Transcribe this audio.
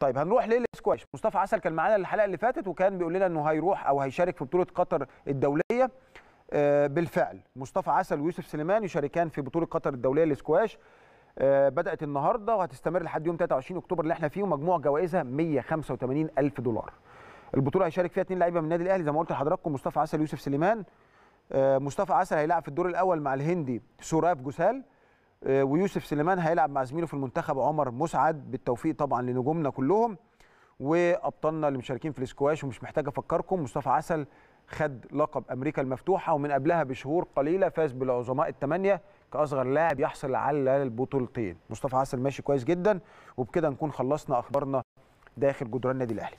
طيب هنروح للسكواش مصطفى عسل كان معانا الحلقه اللي فاتت وكان بيقول لنا انه هيروح او هيشارك في بطوله قطر الدوليه آه، بالفعل مصطفى عسل ويوسف سليمان يشاركان في بطوله قطر الدوليه للسكواش آه، بدات النهارده وهتستمر لحد يوم 23 اكتوبر اللي احنا فيه ومجموع جوائزها 185 الف دولار البطوله هيشارك فيها اثنين لعيبه من النادي الاهلي زي ما قلت لحضراتكم مصطفى عسل ويوسف سليمان آه، مصطفى عسل هيلعب في الدور الاول مع الهندي سوراف جوسال آه، ويوسف سليمان هيلعب مع زميله في المنتخب عمر مسعد بالتوفيق طبعا لنجومنا كلهم وابطالنا اللي مشاركين في الاسكواش ومش محتاج افكركم مصطفى عسل خد لقب امريكا المفتوحه ومن قبلها بشهور قليله فاز بالعظماء الثمانيه كاصغر لاعب يحصل على البطولتين مصطفى عسل ماشي كويس جدا وبكده نكون خلصنا اخبارنا داخل جدران النادي الاهلي